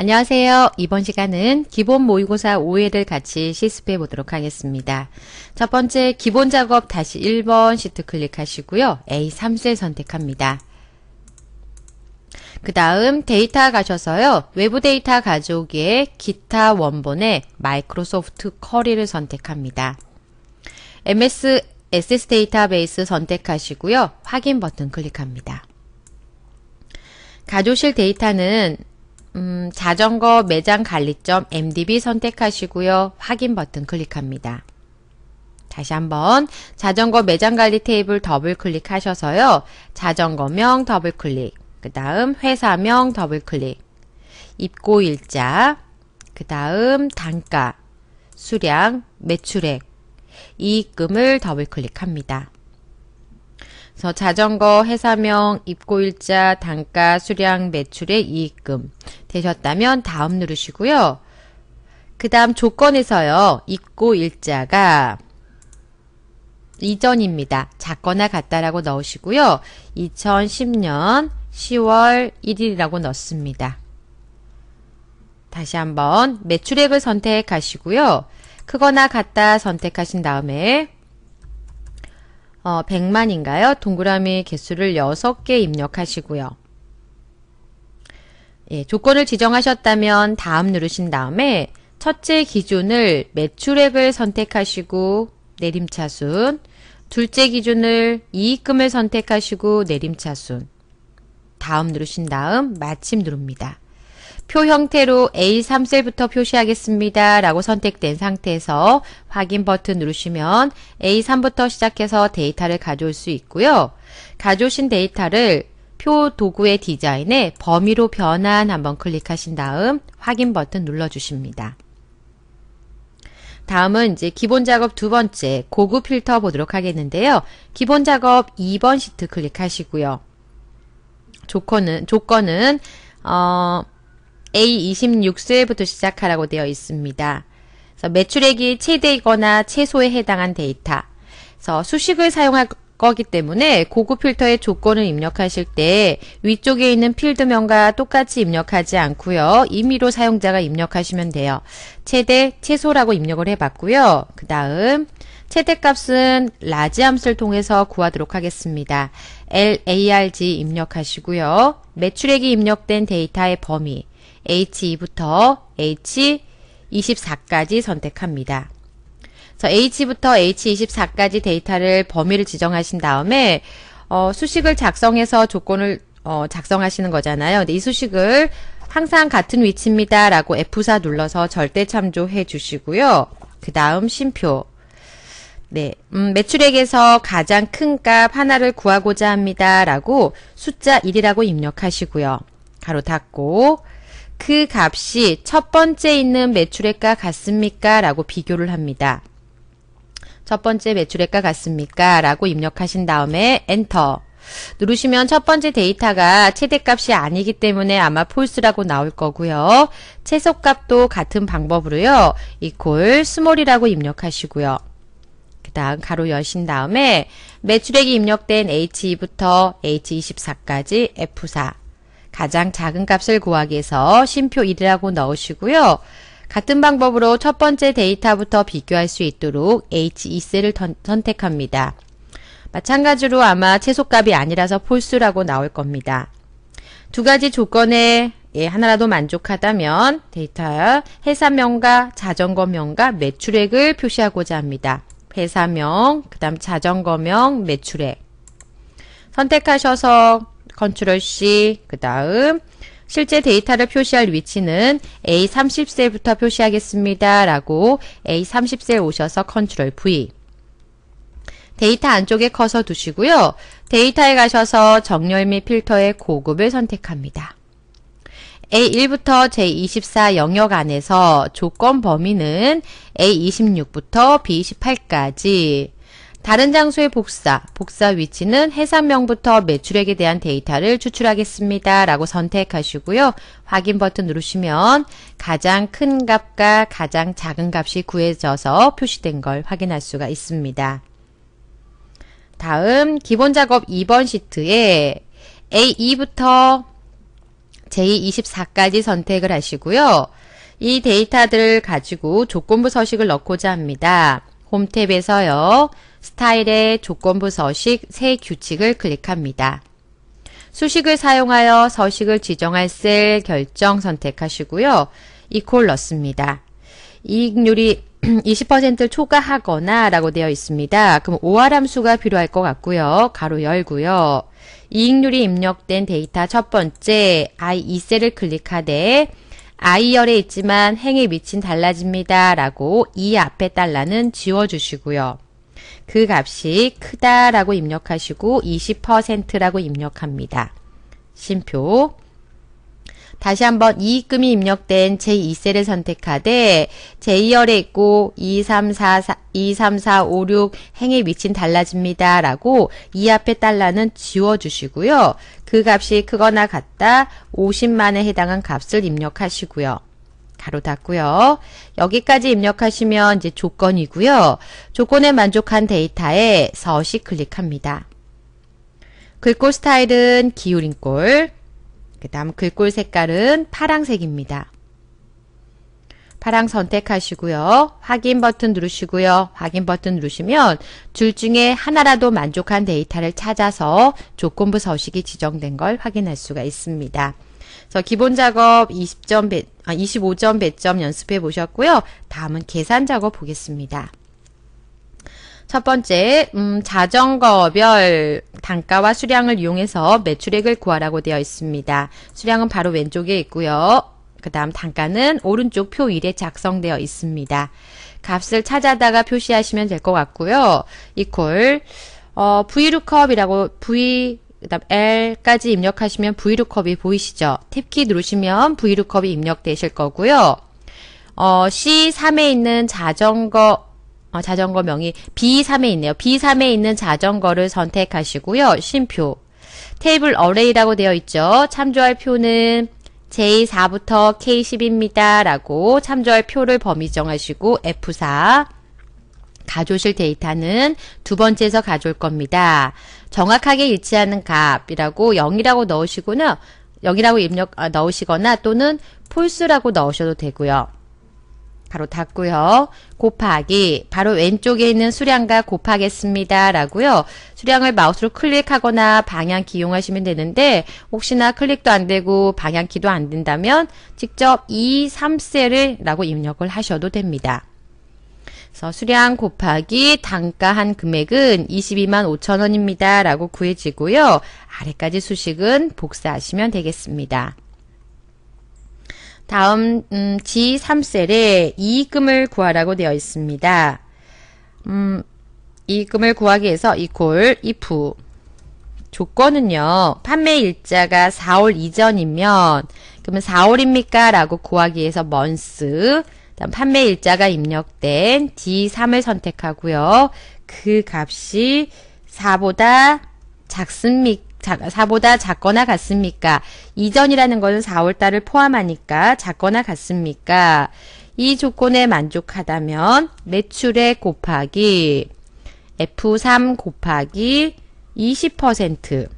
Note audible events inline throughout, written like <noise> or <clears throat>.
안녕하세요. 이번 시간은 기본 모의고사 5회를 같이 실습해 보도록 하겠습니다. 첫 번째 기본 작업 다시 1번 시트 클릭하시고요. A3셀 선택합니다. 그 다음 데이터 가셔서요. 외부 데이터 가져오기에 기타 원본에 마이크로소프트 커리를 선택합니다. MS SS 데이터베이스 선택하시고요. 확인 버튼 클릭합니다. 가조실 데이터는 음, 자전거 매장 관리점 MDB 선택하시고요. 확인 버튼 클릭합니다. 다시 한번 자전거 매장 관리 테이블 더블 클릭하셔서요. 자전거명 더블 클릭, 그 다음 회사명 더블 클릭, 입고 일자, 그 다음 단가, 수량, 매출액, 이익금을 더블 클릭합니다. 그래서 자전거 회사명 입고일자 단가 수량 매출의 이익금 되셨다면 다음 누르시고요. 그 다음 조건에서요. 입고일자가 이전입니다. 작거나 같다라고 넣으시고요. 2010년 10월 1일이라고 넣습니다. 다시 한번 매출액을 선택하시고요. 크거나 같다 선택하신 다음에 어, 100만인가요? 동그라미 개수를 6개 입력하시고요. 예, 조건을 지정하셨다면 다음 누르신 다음에 첫째 기준을 매출액을 선택하시고 내림차순 둘째 기준을 이익금을 선택하시고 내림차순 다음 누르신 다음 마침 누릅니다. 표 형태로 A3셀부터 표시하겠습니다. 라고 선택된 상태에서 확인 버튼 누르시면 A3부터 시작해서 데이터를 가져올 수 있고요. 가져오신 데이터를 표 도구의 디자인에 범위로 변환 한번 클릭하신 다음 확인 버튼 눌러주십니다. 다음은 이제 기본 작업 두 번째 고급 필터 보도록 하겠는데요. 기본 작업 2번 시트 클릭하시고요. 조건은 조건은 어 a 2 6세부터 시작하라고 되어 있습니다. 매출액이 최대이거나 최소에 해당한 데이터. 그래서 수식을 사용할 거기 때문에 고급 필터의 조건을 입력하실 때 위쪽에 있는 필드명과 똑같이 입력하지 않고요. 임의로 사용자가 입력하시면 돼요. 최대, 최소라고 입력을 해봤고요. 그 다음 채택값은 라지함수를 통해서 구하도록 하겠습니다. LARG 입력하시고요. 매출액이 입력된 데이터의 범위 H2부터 H24까지 선택합니다. 그래 H부터 H24까지 데이터를 범위를 지정하신 다음에 어, 수식을 작성해서 조건을 어, 작성하시는 거잖아요. 근데 이 수식을 항상 같은 위치입니다. 라고 F4 눌러서 절대 참조해 주시고요. 그 다음 쉼표 네, 음, 매출액에서 가장 큰 값 하나를 구하고자 합니다. 라고 숫자 1이라고 입력하시고요. 가로 닫고 그 값이 첫 번째 있는 매출액과 같습니까? 라고 비교를 합니다. 첫 번째 매출액과 같습니까? 라고 입력하신 다음에 엔터 누르시면 첫 번째 데이터가 최대값이 아니기 때문에 아마 폴스라고 나올 거고요. 최소값도 같은 방법으로요. 이퀄 스몰이라고 입력하시고요. 그 다음 가로 여신 다음에 매출액이 입력된 H2부터 H24까지 F4 가장 작은 값을 구하기위해서 심표 1이라고 넣으시고요. 같은 방법으로 첫 번째 데이터부터 비교할 수 있도록 H2셀을 선택합니다. 마찬가지로 아마 최소값이 아니라서 폴수라고 나올 겁니다. 두 가지 조건에 예, 하나라도 만족하다면 데이터 해산명과 자전거명과 매출액을 표시하고자 합니다. 회사명, 그 다음 자전거명, 매출액 선택하셔서 컨트롤 C, 그 다음 실제 데이터를 표시할 위치는 A30셀부터 표시하겠습니다. 라고 A30셀 오셔서 컨트롤 V 데이터 안쪽에 커서 두시고요. 데이터에 가셔서 정렬 및 필터의 고급을 선택합니다. A1부터 J24 영역 안에서 조건 범위는 A26부터 b 1 8까지 다른 장소의 복사, 복사 위치는 해산명부터 매출액에 대한 데이터를 추출하겠습니다. 라고 선택하시고요. 확인 버튼 누르시면 가장 큰 값과 가장 작은 값이 구해져서 표시된 걸 확인할 수가 있습니다. 다음 기본 작업 2번 시트에 A2부터 제24까지 선택을 하시고요. 이 데이터들을 가지고 조건부 서식을 넣고자 합니다. 홈탭에서요. 스타일의 조건부 서식 새 규칙을 클릭합니다. 수식을 사용하여 서식을 지정할 셀 결정 선택하시고요. 이퀄 넣습니다. 이익률이 20%를 <clears throat> 초과하거나 라고 되어 있습니다. 그럼 오아람수가 필요할 것 같고요. 가로 열고요. 이익률이 입력된 데이터 첫 번째 I2셀을 클릭하되 I열에 있지만 행의 미친 달라집니다. 라고 이 앞에 달라는 지워주시고요. 그 값이 크다라고 입력하시고 20%라고 입력합니다. 심표 다시 한번 이익금이 입력된 제2셀을 선택하되 제2열에 있고 2, 3, 4, 4 2, 3, 4, 5, 6 행의 위치는 달라집니다. 라고 이 앞에 달러는 지워주시고요. 그 값이 크거나 같다 50만에 해당한 값을 입력하시고요. 가로 닫고요. 여기까지 입력하시면 이제 조건이고요. 조건에 만족한 데이터에 서식 클릭합니다. 글꼴 스타일은 기울임꼴, 그 다음 글꼴 색깔은 파랑색입니다. 파랑 선택하시고요. 확인 버튼 누르시고요. 확인 버튼 누르시면 둘 중에 하나라도 만족한 데이터를 찾아서 조건부 서식이 지정된 걸 확인할 수가 있습니다. 그래서 기본 작업 20점 배, 아, 25점 배점 연습해 보셨고요. 다음은 계산 작업 보겠습니다. 첫 번째, 음, 자전거별 단가와 수량을 이용해서 매출액을 구하라고 되어 있습니다. 수량은 바로 왼쪽에 있고요. 그 다음 단가는 오른쪽 표 1에 작성되어 있습니다. 값을 찾아다가 표시하시면 될 것 같고요. 이퀄 어, VLOOKUP이라고 V 그다음 L까지 입력하시면 VLOOKUP이 보이시죠? 탭키 누르시면 VLOOKUP이 입력되실 거고요. 어, C3에 있는 자전거 어, 자전거 명이 B3에 있네요. B3에 있는 자전거를 선택하시고요. 쉼표 테이블 어레이라고 되어 있죠. 참조할 표는 J4부터 K10입니다. 라고 참조할 표를 범위 정하시고 F4 가져오실 데이터는 두 번째에서 가져올 겁니다. 정확하게 일치하는 값이라고 0이라고 넣으시거나 0이라고 입력 아, 넣으시거나 또는 폴스라고 넣으셔도 되고요. 바로 닫고요. 곱하기 바로 왼쪽에 있는 수량과 곱하겠습니다. 라고요. 수량을 마우스로 클릭하거나 방향 기용하시면 되는데 혹시나 클릭도 안되고 방향키도 안된다면 직접 2, 3셀을 라고 입력을 하셔도 됩니다. 그래서 수량 곱하기 단가한 금액은 22만 5천원입니다. 라고 구해지고요. 아래까지 수식은 복사하시면 되겠습니다. 다음 음, G3셀에 이익금을 구하라고 되어 있습니다. 음, 이익금을 구하기 위해서 equal if 조건은요. 판매일자가 4월 이전이면 그러면 4월입니까? 라고 구하기 위해서 month 다음 판매일자가 입력된 D3을 선택하고요. 그 값이 4보다 작습니까? 4보다 작거나 같습니까? 이전이라는 것은 4월달을 포함하니까 작거나 같습니까? 이 조건에 만족하다면 매출의 곱하기 F3 곱하기 20%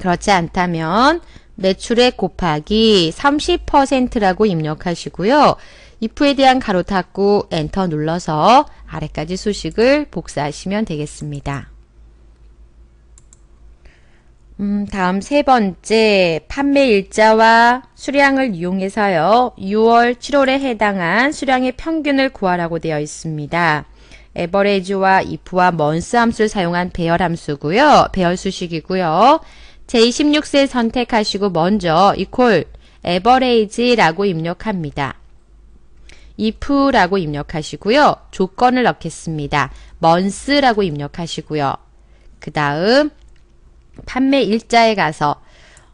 그렇지 않다면 매출의 곱하기 30%라고 입력하시고요. if에 대한 가로 닫고 엔터 눌러서 아래까지 수식을 복사하시면 되겠습니다. 음, 다음 세 번째 판매 일자와 수량을 이용해서요. 6월, 7월에 해당한 수량의 평균을 구하라고 되어 있습니다. 에버레이지와 if와 먼스 함수를 사용한 배열 함수고요. 배열 수식이고요. 제26세 선택하시고 먼저 equal average라고 입력합니다. if라고 입력하시고요. 조건을 넣겠습니다. months라고 입력하시고요. 그 다음 판매 일자에 가서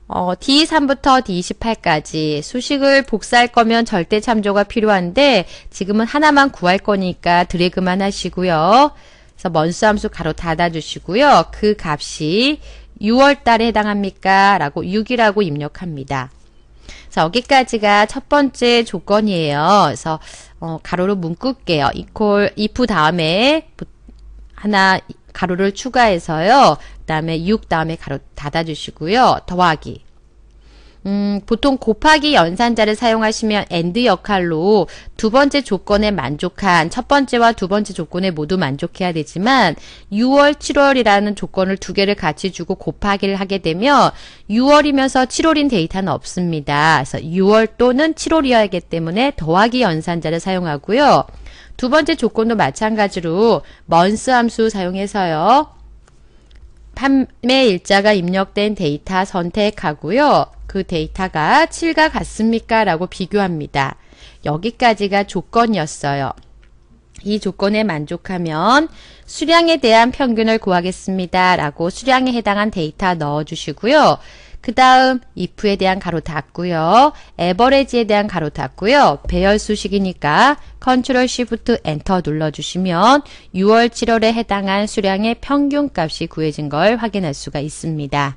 어, D3부터 D28까지 수식을 복사할 거면 절대 참조가 필요한데 지금은 하나만 구할 거니까 드래그만 하시고요. 그래서 먼수 함수 가로 닫아주시고요. 그 값이 6월달에 해당합니까? 라고 6이라고 입력합니다. 그래서 여기까지가 첫 번째 조건이에요. 그래서 어, 가로로 문을게요 이퀄 if 다음에 하나 가로를 추가해서요. 다음에 6 다음에 가로 닫아주시고요. 더하기. 음, 보통 곱하기 연산자를 사용하시면 AND 역할로 두 번째 조건에 만족한 첫 번째와 두 번째 조건에 모두 만족해야 되지만 6월, 7월이라는 조건을 두 개를 같이 주고 곱하기를 하게 되면 6월이면서 7월인 데이터는 없습니다. 그래서 6월 또는 7월이어야 하기 때문에 더하기 연산자를 사용하고요. 두 번째 조건도 마찬가지로 먼스 함수 사용해서요. 판매 일자가 입력된 데이터 선택하고요. 그 데이터가 7과 같습니까? 라고 비교합니다. 여기까지가 조건이었어요. 이 조건에 만족하면 수량에 대한 평균을 구하겠습니다. 라고 수량에 해당한 데이터 넣어주시고요. 그 다음 if에 대한 가로 닫고요. 에버레지에 대한 가로 닫고요. 배열수식이니까 컨트롤 Shift 엔터 눌러주시면 6월 7월에 해당한 수량의 평균값이 구해진 걸 확인할 수가 있습니다.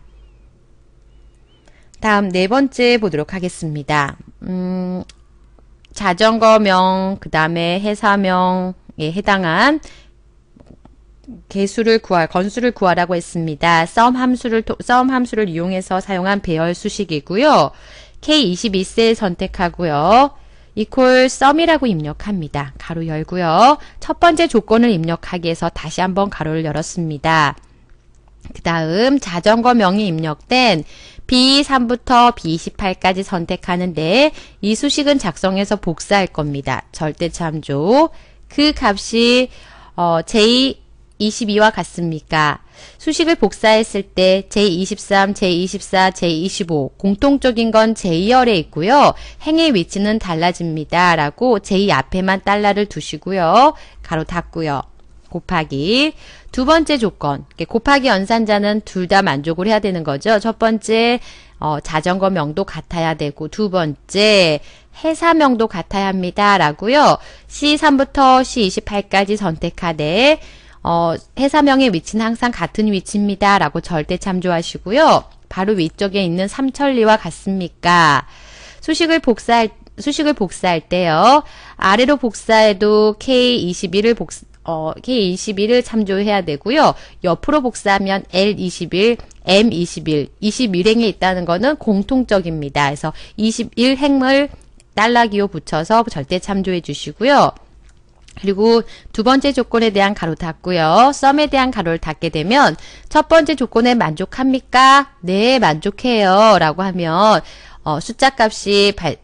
다음 네 번째 보도록 하겠습니다. 음, 자전거명, 그 다음에 회사명에 해당한 개수를 구할, 건수를 구하라고 했습니다. 썸 함수를, 썸 함수를 이용해서 사용한 배열 수식이고요. K22셀 선택하고요. equal 썸이라고 입력합니다. 가로 열고요. 첫 번째 조건을 입력하기 위해서 다시 한번 가로를 열었습니다. 그 다음 자전거 명이 입력된 B3부터 B28까지 선택하는데 이 수식은 작성해서 복사할 겁니다. 절대 참조. 그 값이 어, J 22와 같습니까? 수식을 복사했을 때 제23, 제24, 제25 공통적인 건 제2열에 있고요. 행의 위치는 달라집니다. 라고 제2 앞에만 달러를 두시고요. 가로 닫고요. 곱하기 두 번째 조건 곱하기 연산자는 둘 다 만족을 해야 되는 거죠. 첫 번째 어, 자전거 명도 같아야 되고 두 번째 회사명도 같아야 합니다. 라고요. C3부터 C28까지 선택하되 어, 회사명의 위치는 항상 같은 위치입니다. 라고 절대 참조하시고요. 바로 위쪽에 있는 삼천리와 같습니까? 수식을 복사할, 수식을 복사할 때요. 아래로 복사해도 K21을 복 어, K21을 참조해야 되고요. 옆으로 복사하면 L21, M21, 21행에 있다는 거는 공통적입니다. 그래서 21행을 달라기호 붙여서 절대 참조해 주시고요. 그리고 두 번째 조건에 대한 가로 닫고요. 썸에 대한 가로를 닫게 되면 첫 번째 조건에 만족합니까? 네, 만족해요. 라고 하면 어, 숫자 값이 발,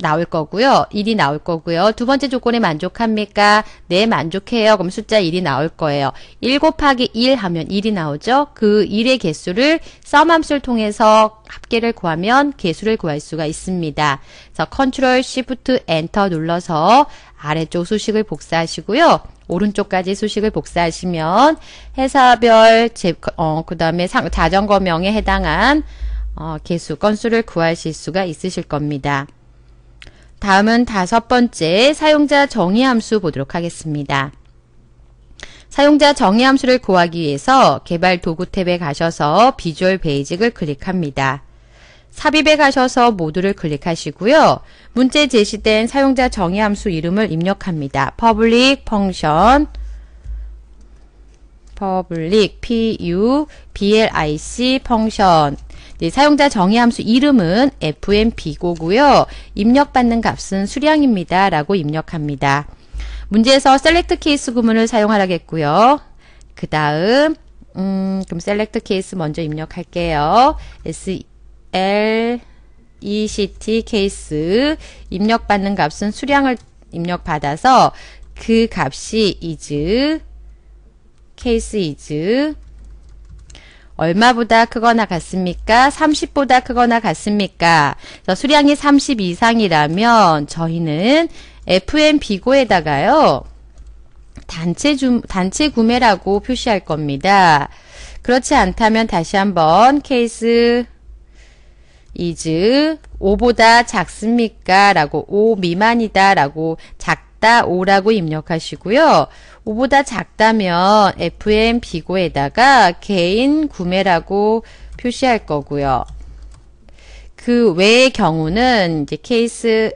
나올 거고요. 1이 나올 거고요. 두 번째 조건에 만족합니까? 네, 만족해요. 그럼 숫자 1이 나올 거예요. 1 곱하기 1 하면 1이 나오죠. 그 1의 개수를 썸함수를 통해서 합계를 구하면 개수를 구할 수가 있습니다. 그래서 컨트롤 Shift 엔터 눌러서 아래쪽 수식을 복사하시고요. 오른쪽까지 수식을 복사하시면 회사별 어, 그 다음에 자전거명에 해당한 어, 개수 건수를 구하실 수가 있으실 겁니다. 다음은 다섯 번째 사용자 정의 함수 보도록 하겠습니다. 사용자 정의 함수를 구하기 위해서 개발 도구 탭에 가셔서 비주얼 베이직을 클릭합니다. 삽입에 가셔서 모두를 클릭하시고요. 문제 제시된 사용자 정의 함수 이름을 입력합니다. public function public p u b l i c function 네, 사용자 정의 함수 이름은 fmp고고요. 입력받는 값은 수량입니다. 라고 입력합니다. 문제에서 셀렉트 케이스 구문을 사용하라겠고요. 그 다음 음, 그럼 셀렉트 케이스 먼저 입력할게요. S L E C T 케이스 입력받는 값은 수량을 입력받아서 그 값이 is 케이스 is 얼마보다 크거나 같습니까? 30보다 크거나 같습니까? 수량이 30 이상이라면 저희는 FM비고에다가요. 단체, 주, 단체 구매라고 표시할 겁니다. 그렇지 않다면 다시 한번 케이스 이즈 5보다 작습니까? 라고 5 미만이다 라고 작다 5라고 입력하시고요. 5보다 작다면 FM 비고에다가 개인 구매라고 표시할 거고요. 그 외의 경우는 이제 케이스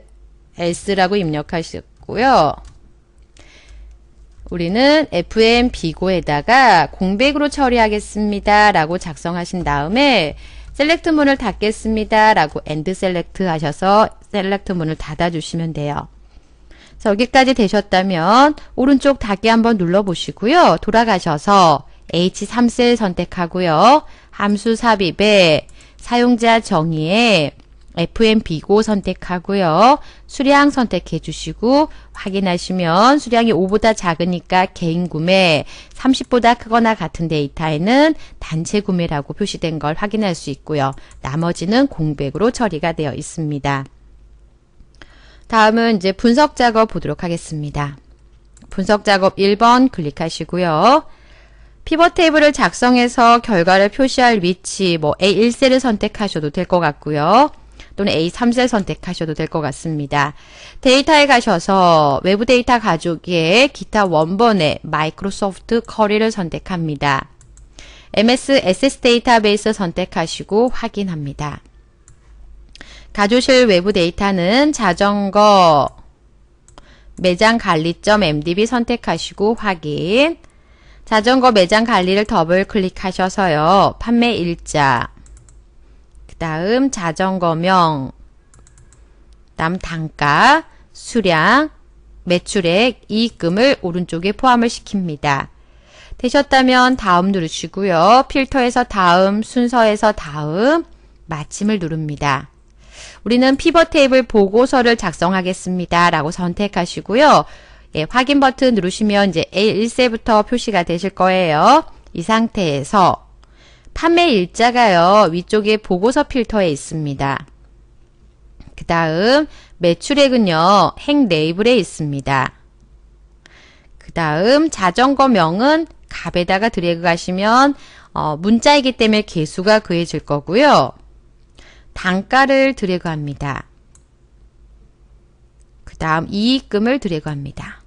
S라고 입력하셨고요. 우리는 FM 비고에다가 공백으로 처리하겠습니다. 라고 작성하신 다음에 셀렉트 문을 닫겠습니다. 라고 엔드 셀렉트 하셔서 셀렉트 문을 닫아주시면 돼요. 자, 여기까지 되셨다면 오른쪽 닫기 한번 눌러보시고요. 돌아가셔서 H3셀 선택하고요. 함수 삽입에 사용자 정의에 FM b 고 선택하고요. 수량 선택해 주시고 확인하시면 수량이 5보다 작으니까 개인 구매, 30보다 크거나 같은 데이터에는 단체 구매라고 표시된 걸 확인할 수 있고요. 나머지는 공백으로 처리가 되어 있습니다. 다음은 이제 분석 작업 보도록 하겠습니다. 분석 작업 1번 클릭하시고요. 피벗 테이블을 작성해서 결과를 표시할 위치 뭐 A1셀을 선택하셔도 될 것 같고요. 또는 A3셀 선택하셔도 될 것 같습니다. 데이터에 가셔서 외부 데이터 가족의 기타 원본의 마이크로소프트 커리를 선택합니다. MS SS 데이터베이스 선택하시고 확인합니다. 다조실 외부 데이터는 자전거 매장 관리점 MDB 선택하시고 확인 자전거 매장 관리를 더블 클릭하셔서요. 판매 일자 그 다음 자전거명 다음 단가 수량 매출액 이익금을 오른쪽에 포함을 시킵니다. 되셨다면 다음 누르시고요. 필터에서 다음 순서에서 다음 마침을 누릅니다. 우리는 피벗 테이블 보고서를 작성하겠습니다. 라고 선택하시고요. 예, 확인 버튼 누르시면 이제 a 1세부터 표시가 되실 거예요. 이 상태에서 판매 일자가요. 위쪽에 보고서 필터에 있습니다. 그 다음 매출액은요. 행 레이블에 있습니다. 그 다음 자전거명은 값에다가 드래그 하시면 어, 문자이기 때문에 개수가 그해질 거고요. 단가를 드래그 합니다. 그 다음 이익금을 드래그 합니다.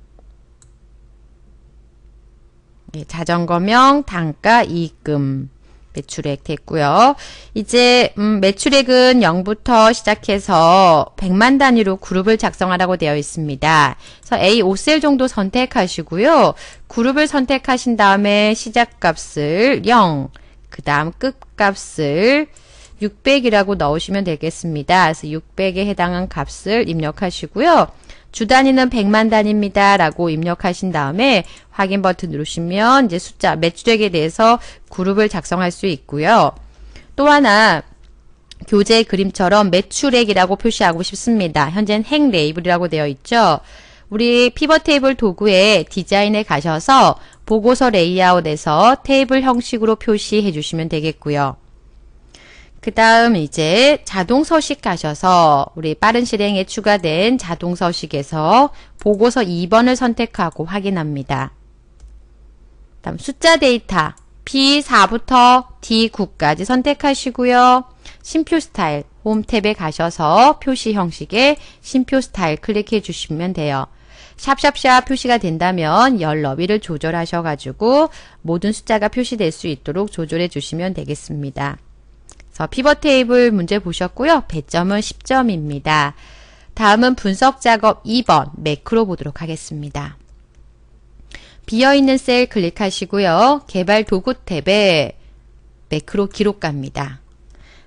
예, 자전거명 단가 이익금 매출액 됐고요. 이제 음, 매출액은 0부터 시작해서 100만 단위로 그룹을 작성하라고 되어 있습니다. 그래서 A 5셀 정도 선택하시고요. 그룹을 선택하신 다음에 시작값을 0, 그 다음 끝값을 600이라고 넣으시면 되겠습니다. 그래서 600에 해당한 값을 입력하시고요. 주 단위는 100만 단입니다. 위 라고 입력하신 다음에 확인 버튼 누르시면 이제 숫자, 매출액에 대해서 그룹을 작성할 수 있고요. 또 하나, 교재 그림처럼 매출액이라고 표시하고 싶습니다. 현재는 행 레이블이라고 되어 있죠. 우리 피벗 테이블 도구에 디자인에 가셔서 보고서 레이아웃에서 테이블 형식으로 표시해 주시면 되겠고요. 그 다음 이제 자동 서식 가셔서 우리 빠른 실행에 추가된 자동 서식에서 보고서 2번을 선택하고 확인합니다. 다음 숫자 데이터 B4부터 D9까지 선택하시고요. 심표 스타일 홈 탭에 가셔서 표시 형식의 심표 스타일 클릭해 주시면 돼요. 샵샵샵 표시가 된다면 열 너비를 조절하셔가지고 모든 숫자가 표시될 수 있도록 조절해 주시면 되겠습니다. 그 피벗 테이블 문제 보셨고요. 배점은 10점입니다. 다음은 분석 작업 2번 매크로 보도록 하겠습니다. 비어있는 셀 클릭하시고요. 개발 도구 탭에 매크로 기록갑니다.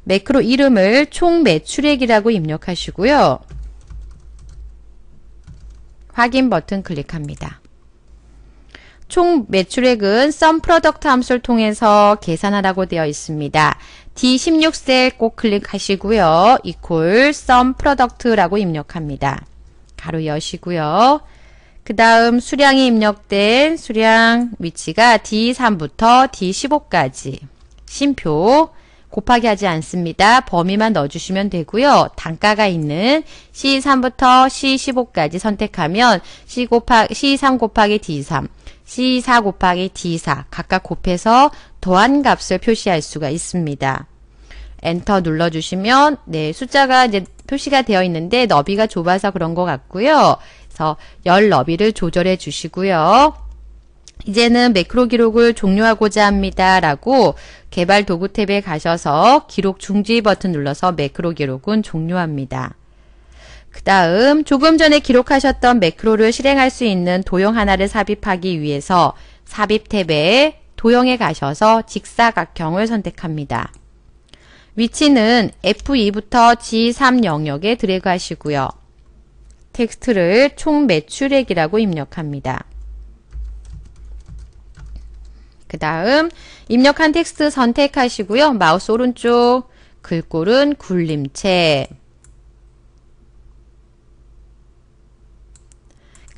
매크로 이름을 총 매출액이라고 입력하시고요. 확인 버튼 클릭합니다. 총 매출액은 썸 프로덕트 함수를 통해서 계산하라고 되어 있습니다. D16셀 꼭 클릭하시고요. equal sum product라고 입력합니다. 가로 여시고요. 그 다음 수량이 입력된 수량 위치가 D3부터 D15까지 심표 곱하기 하지 않습니다. 범위만 넣어주시면 되고요. 단가가 있는 C3부터 C15까지 선택하면 C 곱하 C3 곱하기 D3 C4 곱하기 D4 각각 곱해서 더한 값을 표시할 수가 있습니다. 엔터 눌러주시면 네 숫자가 이제 표시가 되어 있는데 너비가 좁아서 그런 것 같고요. 그래서 열 너비를 조절해 주시고요. 이제는 매크로 기록을 종료하고자 합니다. 라고 개발 도구 탭에 가셔서 기록 중지 버튼 눌러서 매크로 기록은 종료합니다. 그 다음 조금 전에 기록하셨던 매크로를 실행할 수 있는 도형 하나를 삽입하기 위해서 삽입 탭에 도형에 가셔서 직사각형을 선택합니다. 위치는 F2부터 G3 영역에 드래그 하시고요. 텍스트를 총 매출액이라고 입력합니다. 그 다음 입력한 텍스트 선택하시고요. 마우스 오른쪽 글꼴은 굴림체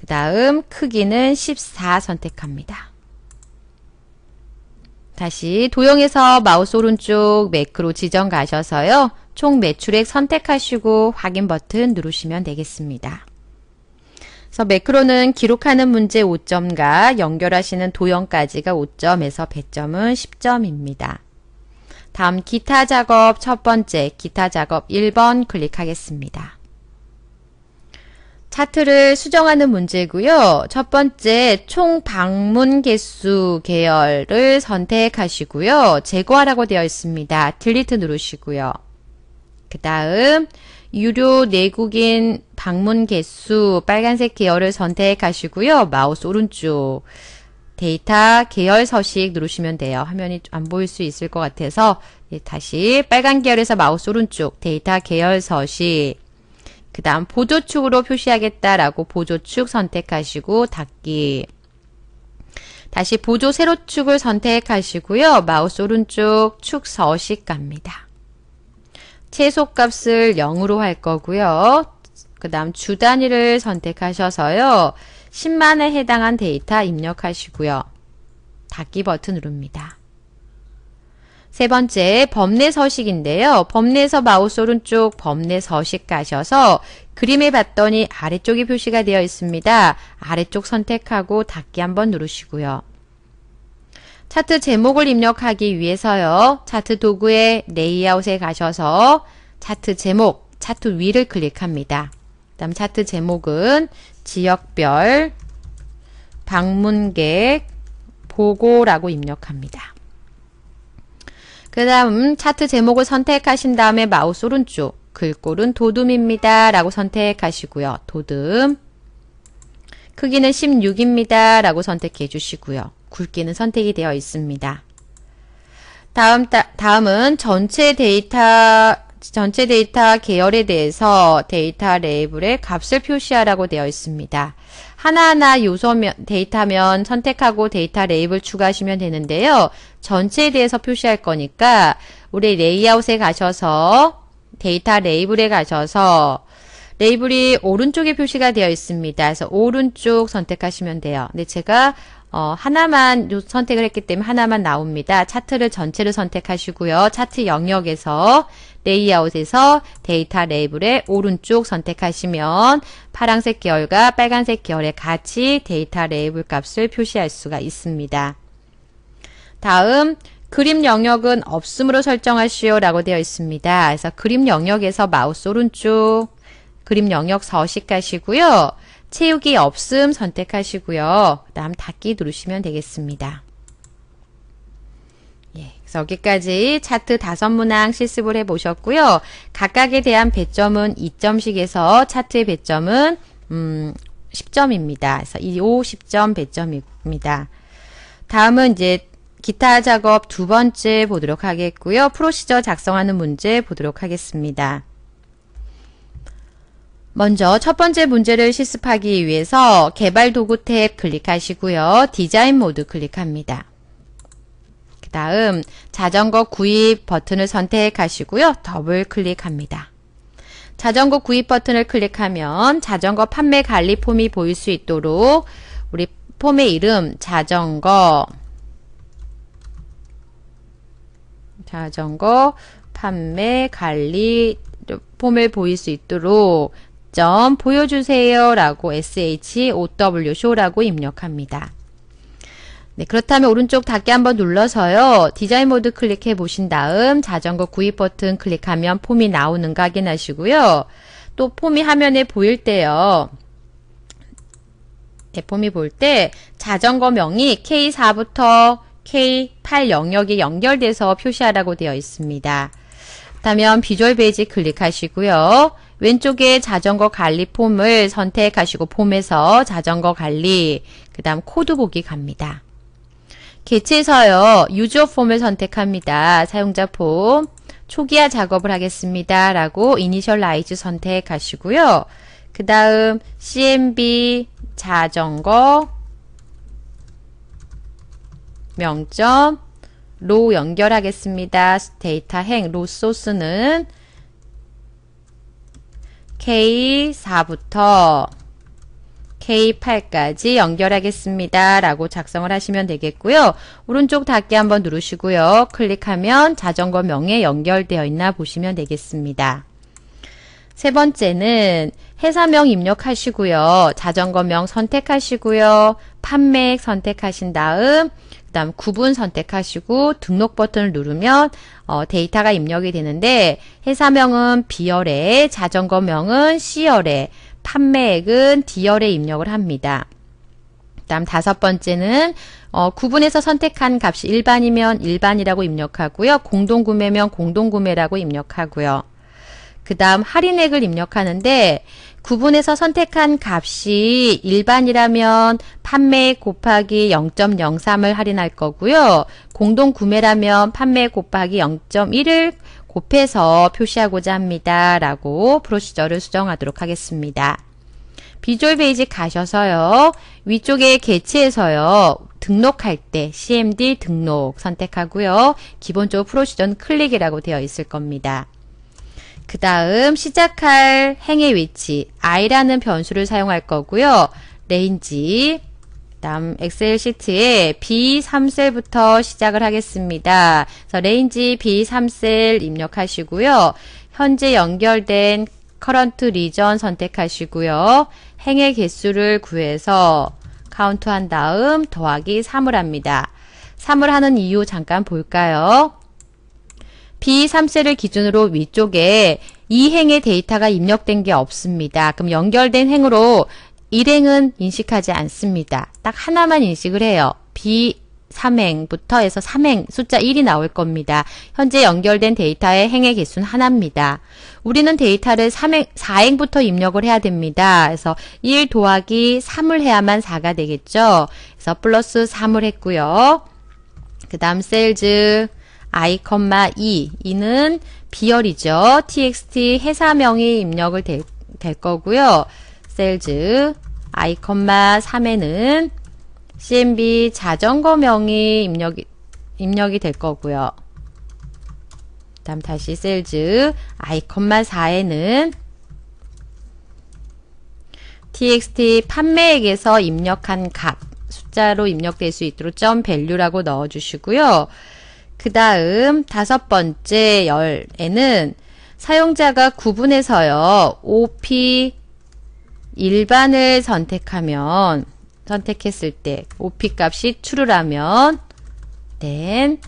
그 다음 크기는 14 선택합니다. 다시 도형에서 마우스 오른쪽 매크로 지정 가셔서요. 총 매출액 선택하시고 확인 버튼 누르시면 되겠습니다. 그래서 매크로는 기록하는 문제 5점과 연결하시는 도형까지가 5점에서 배점은 10점입니다. 다음 기타 작업 첫 번째 기타 작업 1번 클릭하겠습니다. 차트를 수정하는 문제고요. 첫 번째 총 방문 개수 계열을 선택하시고요. 제거하라고 되어 있습니다. 딜리트 누르시고요. 그 다음 유료 내국인 방문 개수 빨간색 계열을 선택하시고요. 마우스 오른쪽 데이터 계열 서식 누르시면 돼요. 화면이 안 보일 수 있을 것 같아서 예, 다시 빨간 계열에서 마우스 오른쪽 데이터 계열 서식 그 다음 보조축으로 표시하겠다라고 보조축 선택하시고 닫기 다시 보조 세로축을 선택하시고요. 마우스 오른쪽 축 서식 갑니다. 최소값을 0으로 할 거고요. 그 다음 주 단위를 선택하셔서요. 10만에 해당한 데이터 입력하시고요. 닫기 버튼 누릅니다. 세 번째 범례 서식인데요. 범례에서 마우스 오른쪽 범례 서식 가셔서 그림에 봤더니 아래쪽에 표시가 되어 있습니다. 아래쪽 선택하고 닫기 한번 누르시고요. 차트 제목을 입력하기 위해서요. 차트 도구의 레이아웃에 가셔서 차트 제목, 차트 위를 클릭합니다. 그 다음 차트 제목은 지역별 방문객 보고라고 입력합니다. 그 다음 차트 제목을 선택하신 다음에 마우스 오른쪽 글꼴은 도둠입니다. 라고 선택하시고요. 도둠 크기는 16입니다. 라고 선택해 주시고요. 굵기는 선택이 되어 있습니다. 다음, 다음은 전체 데이터, 전체 데이터 계열에 대해서 데이터 레이블에 값을 표시하라고 되어 있습니다. 하나하나 요소면 데이터면 선택하고 데이터 레이블 추가하시면 되는데요. 전체에 대해서 표시할 거니까 우리 레이아웃에 가셔서 데이터 레이블에 가셔서 레이블이 오른쪽에 표시가 되어 있습니다. 그래서 오른쪽 선택하시면 돼요. 근데 제가 어, 하나만 선택을 했기 때문에 하나만 나옵니다. 차트를 전체를 선택하시고요. 차트 영역에서 레이아웃에서 데이터 레이블의 오른쪽 선택하시면 파란색 계열과 빨간색 계열의 같이 데이터 레이블 값을 표시할 수가 있습니다. 다음 그림 영역은 없음으로 설정하시오 라고 되어 있습니다. 그래서 그림 영역에서 마우스 오른쪽 그림 영역 서식 가시고요. 채우기 없음 선택하시고요. 그 다음 닫기 누르시면 되겠습니다. 예, 그래서 여기까지 차트 다섯 문항 실습을 해보셨고요. 각각에 대한 배점은 2점씩에서 차트의 배점은 음, 10점입니다. 그래서 2, 5, 0점 배점입니다. 다음은 이제 기타 작업 두 번째 보도록 하겠고요. 프로시저 작성하는 문제 보도록 하겠습니다. 먼저 첫 번째 문제를 실습하기 위해서 개발 도구 탭 클릭하시고요. 디자인 모드 클릭합니다. 그 다음 자전거 구입 버튼을 선택하시고요. 더블 클릭합니다. 자전거 구입 버튼을 클릭하면 자전거 판매 관리 폼이 보일 수 있도록 우리 폼의 이름 자전거 자전거 판매 관리 폼을 보일 수 있도록 점 보여주세요 라고 show라고 입력합니다. 네, 그렇다면 오른쪽 닫기 한번 눌러서요. 디자인 모드 클릭해 보신 다음 자전거 구입 버튼 클릭하면 폼이 나오는가 확인하시고요. 또 폼이 화면에 보일 때요. 네, 폼이 볼 때 자전거명이 K4부터 K8 영역이 연결돼서 표시하라고 되어 있습니다. 그렇다면 비주얼 베이지 클릭하시고요. 왼쪽에 자전거 관리 폼을 선택하시고 폼에서 자전거 관리, 그 다음 코드 보기 갑니다. 개체에서요. 유저 폼을 선택합니다. 사용자 폼, 초기화 작업을 하겠습니다. 라고 이니셜라이즈 선택하시고요. 그 다음 CMB 자전거 명점 로 연결하겠습니다. 데이터 행, 로 소스는 K4부터 K8까지 연결하겠습니다. 라고 작성을 하시면 되겠고요. 오른쪽 닫기 한번 누르시고요. 클릭하면 자전거 명에 연결되어 있나 보시면 되겠습니다. 세 번째는 회사명 입력하시고요. 자전거명 선택하시고요. 판매액 선택하신 다음 다음 구분 선택하시고 등록 버튼을 누르면 어, 데이터가 입력이 되는데 회사명은 B열에 자전거명은 C열에 판매액은 D열에 입력을 합니다. 다음 다섯 번째는 어, 구분해서 선택한 값이 일반이면 일반이라고 입력하고요. 공동구매면 공동구매라고 입력하고요. 그 다음 할인액을 입력하는데 구분해서 선택한 값이 일반이라면 판매 곱하기 0.03을 할인할 거고요. 공동 구매라면 판매 곱하기 0.1을 곱해서 표시하고자 합니다. 라고 프로시저를 수정하도록 하겠습니다. 비주얼 베이직 가셔서요. 위쪽에 개체에서요. 등록할 때 CMD 등록 선택하고요. 기본적으로 프로시저는 클릭이라고 되어 있을 겁니다. 그 다음 시작할 행의 위치 i라는 변수를 사용할 거고요. 레인지 다음 엑셀 시트에 B3셀부터 시작을 하겠습니다. 그래서 레인지 B3셀 입력하시고요. 현재 연결된 Current Region 선택하시고요. 행의 개수를 구해서 카운트 한 다음 더하기 3을 합니다. 3을 하는 이유 잠깐 볼까요? B3셀을 기준으로 위쪽에 이 행의 데이터가 입력된 게 없습니다. 그럼 연결된 행으로 일행은 인식하지 않습니다. 딱 하나만 인식을 해요. B 3행부터 해서 3행 숫자 1이 나올 겁니다. 현재 연결된 데이터의 행의 개수는 하나입니다. 우리는 데이터를 3행, 4행부터 입력을 해야 됩니다. 그래서 1도하기 3을 해야만 4가 되겠죠. 그래서 플러스 3을 했고요. 그 다음 셀즈 i, 2, 2는 비열이죠. txt 회사명이 입력을 될, 될 거고요. 셀즈 i, 3에는 cmb 자전거명이 입력이, 입력이 될 거고요. 그 다음 다시 셀즈 i, 4에는 txt 판매액에서 입력한 값 숫자로 입력될 수 있도록 점 밸류라고 넣어주시고요. 그 다음 다섯 번째 열에는 사용자가 구분해서요. OP 일반을 선택하면 선택했을 때 OP 값이 true라면 then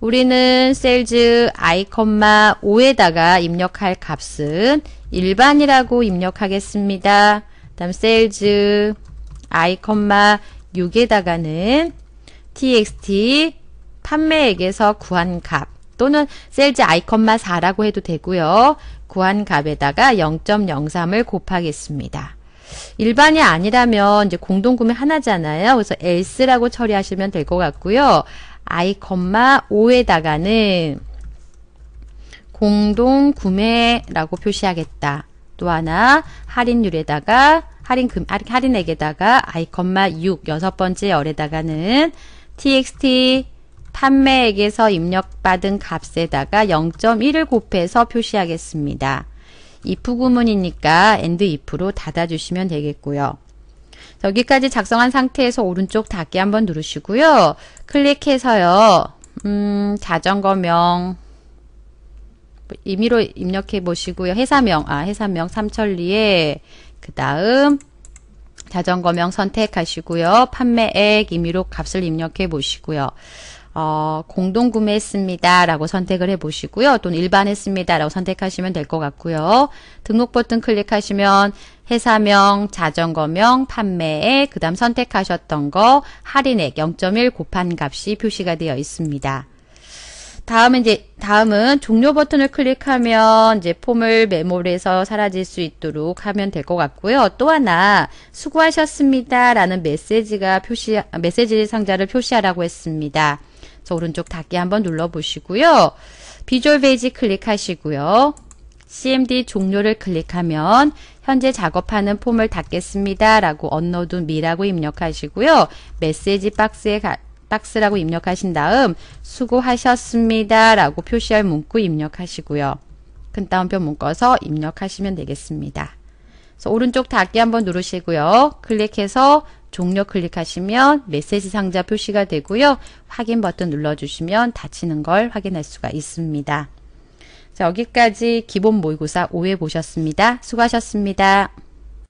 우리는 셀즈 아이컴마 5에다가 입력할 값은 일반이라고 입력하겠습니다. 다음 셀즈 아이컴마 6에다가는 txt 판매액에서 구한 값 또는 셀즈 아이컨만 4라고 해도 되고요. 구한 값에다가 0.03을 곱하겠습니다. 일반이 아니라면 이제 공동구매 하나잖아요. 그래서 else라고 처리하시면 될 것 같고요. 아이컨마 5에다가는 공동구매라고 표시하겠다. 또 하나 할인율에다가 할인금 할인액에다가 아이컨마 6 여섯 번째 열에다가는 txt 판매액에서 입력받은 값에다가 0.1을 곱해서 표시하겠습니다. if 구문이니까 and if로 닫아주시면 되겠고요. 여기까지 작성한 상태에서 오른쪽 닫기 한번 누르시고요. 클릭해서요. 음, 자전거명 임의로 입력해 보시고요. 회사명, 아 회사명 삼천리에 그 다음 자전거명 선택하시고요. 판매액 임의로 값을 입력해 보시고요. 어, 공동 구매했습니다. 라고 선택을 해보시고요. 또는 일반했습니다. 라고 선택하시면 될 것 같고요. 등록 버튼 클릭하시면 회사명, 자전거명, 판매액, 그 다음 선택하셨던 거 할인액 0.1 곱한 값이 표시가 되어 있습니다. 다음은 이제 다음은 종료 버튼을 클릭하면 이제 폼을 메모해서 사라질 수 있도록 하면 될 것 같고요. 또 하나 수고하셨습니다라는 메시지가 표시 메시지 상자를 표시하라고 했습니다. 그래서 오른쪽 닫기 한번 눌러보시고요. 비주얼 베이지 클릭하시고요. CMD 종료를 클릭하면 현재 작업하는 폼을 닫겠습니다. 라고 언어도 미라고 입력하시고요. 메시지 박스에 가, 박스라고 입력하신 다음 수고하셨습니다. 라고 표시할 문구 입력하시고요. 큰 따옴표 묶어서 입력하시면 되겠습니다. 오른쪽 닫기 한번 누르시고요. 클릭해서 종료 클릭하시면 메시지 상자 표시가 되고요. 확인 버튼 눌러주시면 닫히는 걸 확인할 수가 있습니다. 자, 여기까지 기본 모의고사 5회 보셨습니다. 수고하셨습니다.